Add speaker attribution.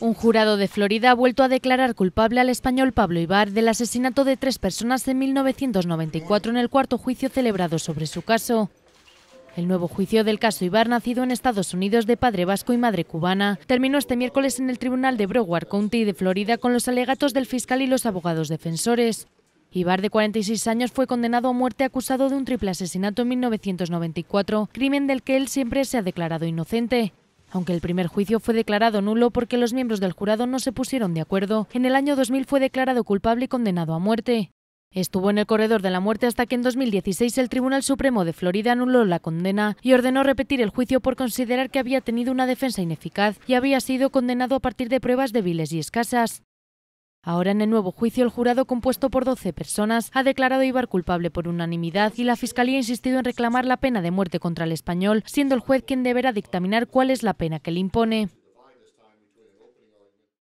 Speaker 1: Un jurado de Florida ha vuelto a declarar culpable al español Pablo Ibar del asesinato de tres personas en 1994 en el cuarto juicio celebrado sobre su caso. El nuevo juicio del caso Ibar, nacido en Estados Unidos de padre vasco y madre cubana, terminó este miércoles en el tribunal de Broward County de Florida con los alegatos del fiscal y los abogados defensores. Ibar, de 46 años, fue condenado a muerte acusado de un triple asesinato en 1994, crimen del que él siempre se ha declarado inocente. Aunque el primer juicio fue declarado nulo porque los miembros del jurado no se pusieron de acuerdo, en el año 2000 fue declarado culpable y condenado a muerte. Estuvo en el corredor de la muerte hasta que en 2016 el Tribunal Supremo de Florida anuló la condena y ordenó repetir el juicio por considerar que había tenido una defensa ineficaz y había sido condenado a partir de pruebas débiles y escasas. Ahora en el nuevo juicio, el jurado compuesto por 12 personas ha declarado Ibar culpable por unanimidad y la Fiscalía ha insistido en reclamar la pena de muerte contra el español, siendo el juez quien deberá dictaminar cuál es la pena que le impone.